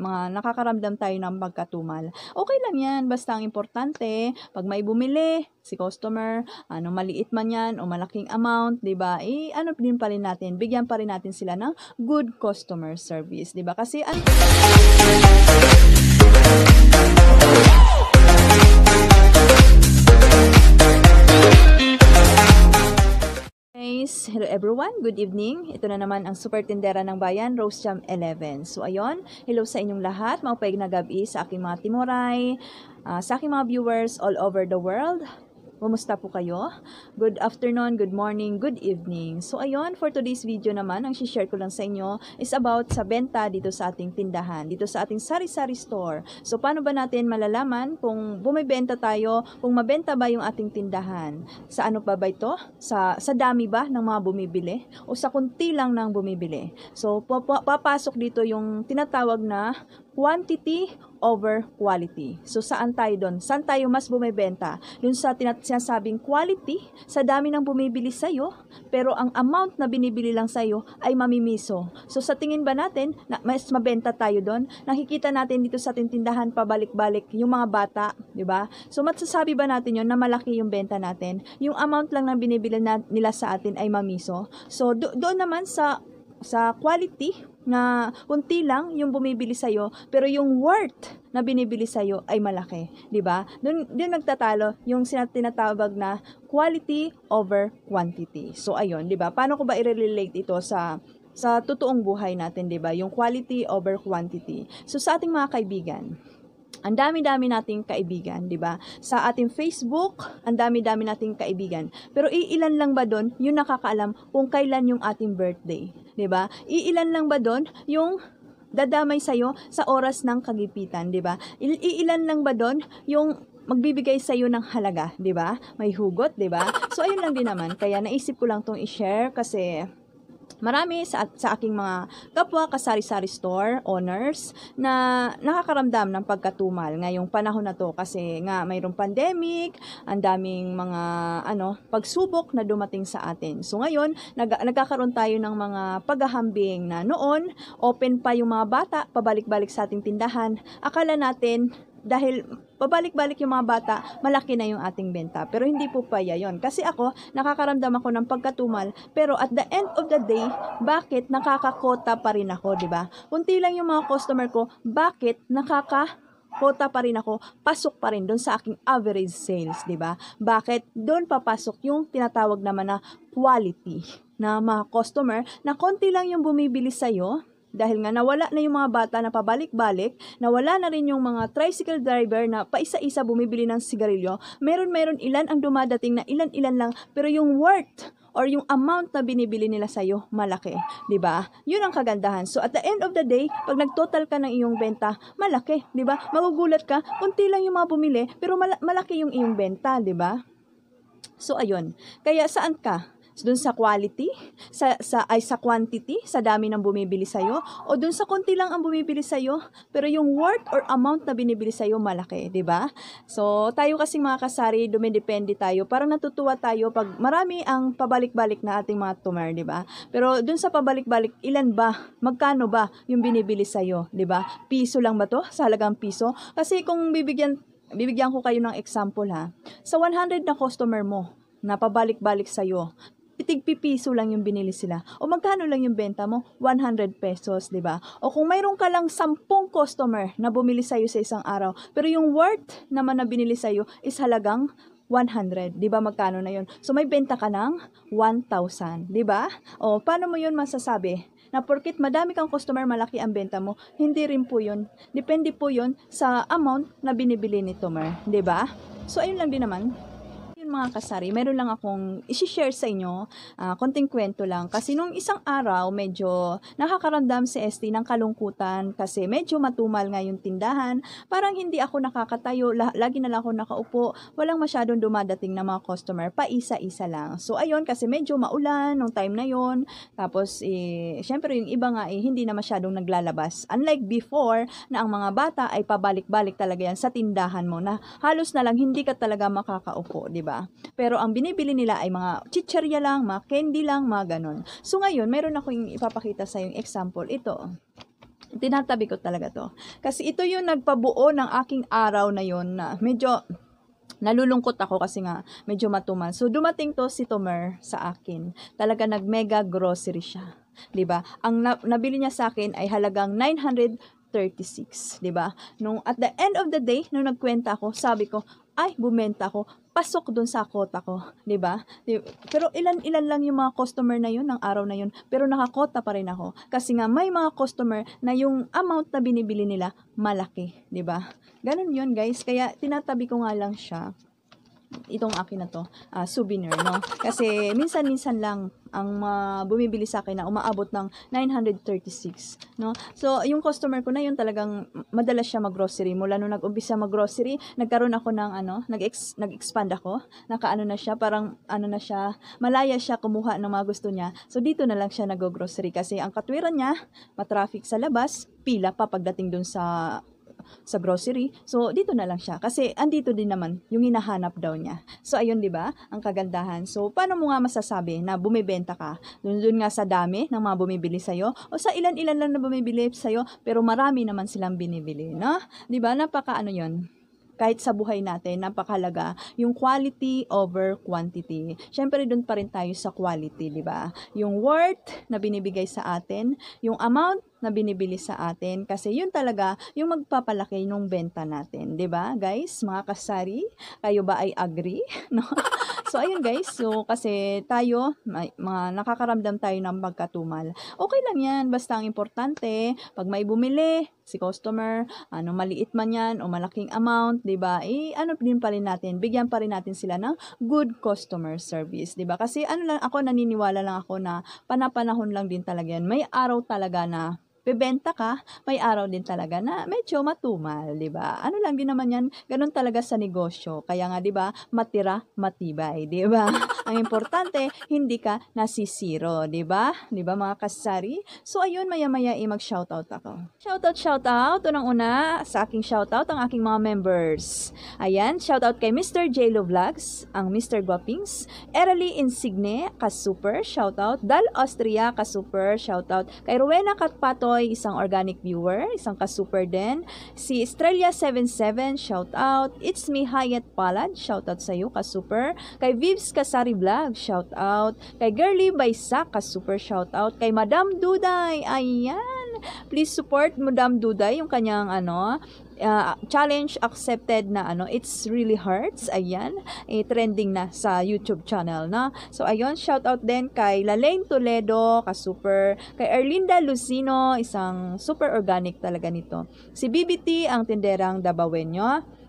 mga nakakaramdam tayo ng pagkatumal. Okay lang yan, basta ang importante, pag may bumili, si customer, ano, maliit man yan o malaking amount, di ba? Eh, ano din pa rin natin, bigyan pa rin natin sila ng good customer service, di ba? Kasi, ano, hello everyone. Good evening. Ito na naman ang super tindera ng bayan, Rose Jam 11. So ayun, hello sa inyong lahat. Maupayag na gabi sa aking mga Timoray, uh, sa aking mga viewers all over the world. Kumusta po kayo? Good afternoon, good morning, good evening. So ayun, for today's video naman, ang share ko lang sa inyo is about sa benta dito sa ating tindahan, dito sa ating sari-sari store. So paano ba natin malalaman kung bumibenta tayo, kung mabenta ba yung ating tindahan? Sa ano pa ba ito? Sa, sa dami ba ng mga bumibili? O sa kunti lang ng bumibili? So papasok dito yung tinatawag na quantity over quality. So saan tayo doon? Saan tayo mas bumebenta? Doon sa sinasabing quality, sa dami ng bumibili sa'yo, pero ang amount na binibili lang sa'yo ay mamimiso. So sa tingin ba natin na mas mabenta tayo doon? Nakikita natin dito sa tindahan pabalik-balik yung mga bata, di ba? So masasabi ba natin yon na malaki yung benta natin? Yung amount lang ng binibili na, nila sa atin ay mamiso. So do- doon naman sa sa quality na unti lang yung bumibili sa iyo pero yung worth na binibili sa iyo ay malaki, 'di ba? Doon din nagtatalo yung tinatawag na quality over quantity. So ayun, 'di ba? Paano ko ba i-relate ito sa sa totoong buhay natin, 'di ba? Yung quality over quantity. So sa ating mga kaibigan, ang dami-dami nating kaibigan, 'di ba? Sa ating Facebook, ang dami-dami nating kaibigan. Pero iilan lang ba doon yung nakakaalam kung kailan yung ating birthday, 'di ba? Iilan lang ba doon yung dadamay sa'yo sa oras ng kagipitan, 'di ba? Iilan lang ba doon yung magbibigay sa iyo ng halaga, 'di ba? May hugot, 'di ba? So ayun lang din naman, kaya naisip ko lang tong i-share kasi Marami sa, sa aking mga kapwa kasari-sari store owners na nakakaramdam ng pagkatumal ngayong panahon na to kasi nga mayroong pandemic, ang daming mga ano, pagsubok na dumating sa atin. So ngayon, nag, nagkakaroon tayo ng mga paghahambing na noon, open pa yung mga bata, pabalik-balik sa ating tindahan. Akala natin dahil pabalik-balik yung mga bata, malaki na yung ating benta. Pero hindi po pa yon. Kasi ako, nakakaramdam ako ng pagkatumal. Pero at the end of the day, bakit nakakakota pa rin ako, di ba? Kunti lang yung mga customer ko, bakit nakaka kota pa rin ako, pasok pa rin doon sa aking average sales, 'di ba? Bakit doon papasok yung tinatawag naman na quality na mga customer na konti lang yung bumibili sa iyo, dahil nga nawala na yung mga bata na pabalik-balik, nawala na rin yung mga tricycle driver na paisa-isa bumibili ng sigarilyo. Meron-meron ilan ang dumadating na ilan-ilan lang, pero yung worth or yung amount na binibili nila sa iyo malaki, 'di ba? 'Yun ang kagandahan. So at the end of the day, pag nagtotal ka ng iyong benta, malaki, 'di ba? Magugulat ka, kunti lang yung mga bumili, pero mal- malaki yung iyong benta, 'di ba? So ayun. Kaya saan ka? dun sa quality, sa, sa, ay sa quantity, sa dami ng bumibili sa'yo, o dun sa konti lang ang bumibili sa'yo, pero yung worth or amount na binibili sa'yo malaki, di ba? So, tayo kasi mga kasari, dumidepende tayo. Parang natutuwa tayo pag marami ang pabalik-balik na ating mga tumer, di ba? Pero dun sa pabalik-balik, ilan ba? Magkano ba yung binibili sa'yo, di ba? Piso lang ba to? Sa halagang piso? Kasi kung bibigyan bibigyan ko kayo ng example ha. Sa 100 na customer mo, na pabalik balik sa'yo, tigpipiso lang yung binili sila. O magkano lang yung benta mo? 100 pesos, di ba? O kung mayroon ka lang 10 customer na bumili sa'yo sa isang araw, pero yung worth naman na binili sa'yo is halagang 100, 'di ba magkano na yun? So may benta ka ng 1,000, 'di ba? O paano mo yun masasabi? Na porkit madami kang customer, malaki ang benta mo, hindi rin po yun. Depende po yun sa amount na binibili ni customer, 'di ba? So ayun lang din naman mga kasari, meron lang akong isi-share sa inyo, uh, konting kwento lang. Kasi nung isang araw, medyo nakakaramdam si ST ng kalungkutan kasi medyo matumal nga yung tindahan. Parang hindi ako nakakatayo, la- lagi na lang ako nakaupo, walang masyadong dumadating na mga customer, pa isa-isa lang. So ayun, kasi medyo maulan nung time na yon Tapos, eh, syempre yung iba nga eh, hindi na masyadong naglalabas. Unlike before, na ang mga bata ay pabalik-balik talaga yan sa tindahan mo na halos na lang hindi ka talaga makakaupo, di ba? Pero ang binibili nila ay mga chicherya lang, mga candy lang, mga ganun. So ngayon, meron akong ipapakita sa yung example ito tinatabi ko talaga to. Kasi ito yung nagpabuo ng aking araw na yon na medyo nalulungkot ako kasi nga medyo matuman. So dumating to si Tomer sa akin. Talaga nag-mega grocery siya. 'di ba? Ang na- nabili niya sa akin ay halagang 936, 'di ba? Nung at the end of the day, nung nagkwenta ako, sabi ko, ay, bumenta ako pasok dun sa quota ko, 'di ba? Pero ilan-ilan lang yung mga customer na yun ng araw na yun, pero nakakota pa rin ako kasi nga may mga customer na yung amount na binibili nila malaki, 'di ba? Ganun 'yun, guys. Kaya tinatabi ko nga lang siya itong akin na to, uh, souvenir, no? Kasi minsan-minsan lang ang uh, bumibili sa akin na umaabot ng 936, no? So, yung customer ko na yun talagang madalas siya maggrocery. Mula nung nag-umpisa maggrocery, nagkaroon ako ng ano, nag nag-expand ako. Nakaano na siya, parang ano na siya, malaya siya kumuha ng mga gusto niya. So, dito na lang siya nag-grocery kasi ang katwiran niya, matraffic sa labas, pila pa pagdating dun sa sa grocery. So, dito na lang siya. Kasi, andito din naman yung hinahanap daw niya. So, ayun, di ba? Ang kagandahan. So, paano mo nga masasabi na bumibenta ka? Doon, doon nga sa dami ng mga bumibili sa'yo o sa ilan-ilan lang na bumibili sa'yo pero marami naman silang binibili, no? Di ba? Napaka ano yun kahit sa buhay natin, napakalaga yung quality over quantity. Siyempre, doon pa rin tayo sa quality, di ba? Yung worth na binibigay sa atin, yung amount na binibili sa atin kasi yun talaga yung magpapalaki ng benta natin, 'di ba? Guys, mga kasari, kayo ba ay agree? No? So, ayun guys. So, kasi tayo, may, mga nakakaramdam tayo ng magkatumal. Okay lang yan. Basta ang importante, pag may bumili, si customer, ano, maliit man yan o malaking amount, di ba? Eh, ano din pa rin natin, bigyan pa rin natin sila ng good customer service, di ba? Kasi ano lang, ako naniniwala lang ako na panapanahon lang din talaga yan. May araw talaga na bebenta ka, may araw din talaga na medyo matumal, 'di ba? Ano lang din naman 'yan, ganun talaga sa negosyo. Kaya nga 'di ba, matira matibay, 'di ba? Ang importante, hindi ka nasisiro, 'di ba? 'Di ba mga kasari? So ayun, maya-maya i eh, mag-shoutout ako. Shoutout, shoutout. Unang-una, sa aking shoutout ang aking mga members. Ayan, shoutout kay Mr. JLo Vlogs, ang Mr. Guapings, Erali Insigne, ka super shoutout, Dal Austria, ka super shoutout, kay Rowena Katpato Pinoy, isang organic viewer, isang ka-super din. Si Estrella77, shout out. It's me Hayat Palad, shout out sa iyo ka-super. Kay Vibs Kasari Vlog, shout out. Kay Girly Baisa, ka-super shout out. Kay Madam Duday, ayan. Please support Madam Duday, yung kanyang ano, Ah, challenge accepted na ano, it's really hurts. Ayan, eh, trending na sa YouTube channel na. So ayon shout out din kay Lalaine Toledo, ka super, kay Erlinda Lucino, isang super organic talaga nito. Si BBT ang tinderang Dabawenyo.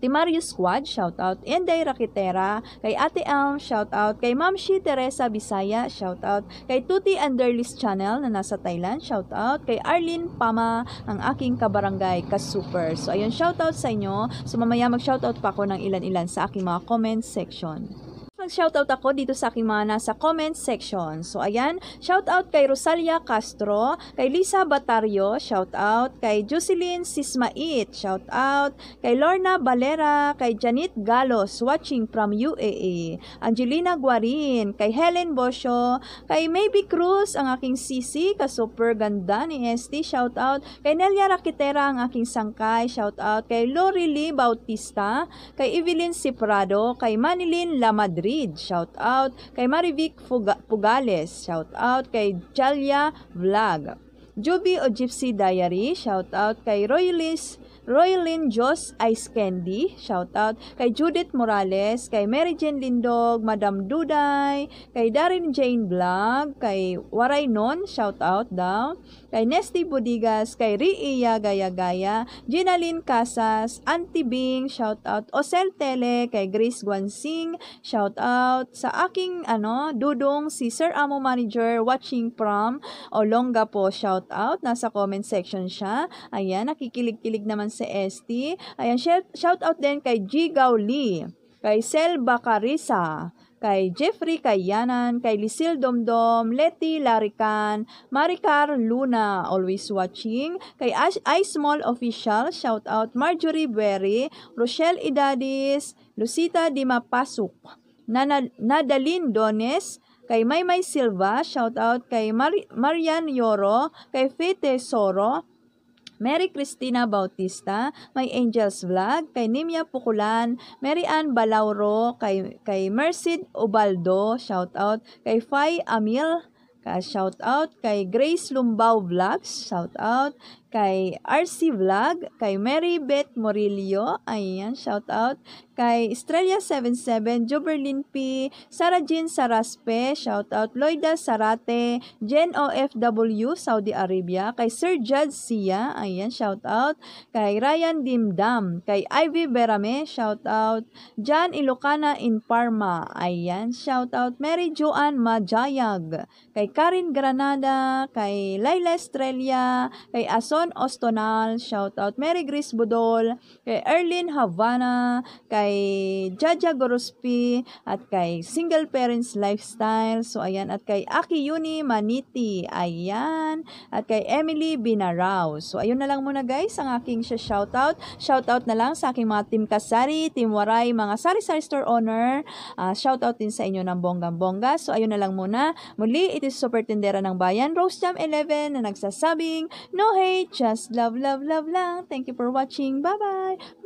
Timario Squad, shoutout. Inday Rakitera, kay Ate Elm, shoutout. Kay Ma'am Shi Teresa Bisaya, shoutout. Kay Tuti Underlist Channel na nasa Thailand, shoutout. Kay Arlene Pama, ang aking kabarangay, ka-super. So ayun, shoutout sa inyo. So mamaya mag-shoutout pa ako ng ilan-ilan sa aking mga comment section mag-shoutout ako dito sa aking mga nasa comment section. So, ayan, shoutout kay Rosalia Castro, kay Lisa Batario, shoutout, kay Jocelyn Sismait, shoutout, kay Lorna Valera, kay Janet Galos, watching from UAE, Angelina Guarin, kay Helen Bosho, kay Maybe Cruz, ang aking sisi, ka super ganda ni ST, shoutout, kay Nelia Rakitera, ang aking sangkay, shoutout, kay Lori Bautista, kay Evelyn Ciprado, kay Manilyn Madrid, David, shout out. Kay Marivic Pugales, shout out. Kay Chalia Vlog. Juby o Gypsy Diary, shout out. Kay Royalist Roylin Jos Ice Candy, shout out kay Judith Morales, kay Mary Jane Lindog, Madam Duday, kay Darren Jane Vlog, kay Waray Non, shout out daw, kay Nesty Bodigas, kay Riia Gayagaya, Ginalyn Casas, Auntie Bing, shoutout, Osel Tele, kay Grace Guansing, out sa aking ano, dudong si Sir Amo Manager watching from Olonga po, out, nasa comment section siya. Ayan, nakikilig-kilig naman si ST. Ayan, out din kay Jigaw Lee, kay Sel Bacarisa, kay Jeffrey Kayanan, kay Lisil Domdom, Letty Larican, Maricar Luna, always watching, kay Ash I Small Official, shout out Marjorie Berry, Rochelle Idadis, Lucita Dimapasuk, Nana, Nadalin Dones, kay Maymay Silva, shout out kay Mar- Marian Yoro, kay Fete Soro, Mary Cristina Bautista, My Angels Vlog, kay Nimya Pukulan, Mary Ann Balauro, kay, kay Merced Ubaldo, shout out, kay Fay Amil, ka shout out kay Grace Lumbao Vlogs, shout out kay RC Vlog, kay Mary Beth Morillo, ayan, shout out, kay Estrella77, Joberlin P, Sarah Jean Saraspe, shout out, Loida Sarate, Jen OFW, Saudi Arabia, kay Sir Jad Sia, ayan, shout out, kay Ryan Dimdam, kay Ivy Berame, shout out, John Ilocana in Parma, ayan, shout out, Mary Joanne Majayag, kay Karin Granada, kay Laila Estrella, kay Ason John Ostonal, shoutout. Mary Grace Budol, kay Erlin Havana, kay Jaja Gorospi, at kay Single Parents Lifestyle. So, ayan. At kay Aki Yuni Maniti. Ayan. At kay Emily Binarao. So, ayun na lang muna guys ang aking shoutout. Shoutout na lang sa aking mga Team Kasari, Team Waray, mga Sari-Sari Store Owner. Uh, shoutout din sa inyo ng bonggang-bongga. So, ayun na lang muna. Muli, it is Super Tindera ng Bayan, Rose Jam 11 na nagsasabing, No hate, Just love, love, love lang. Thank you for watching. Bye-bye.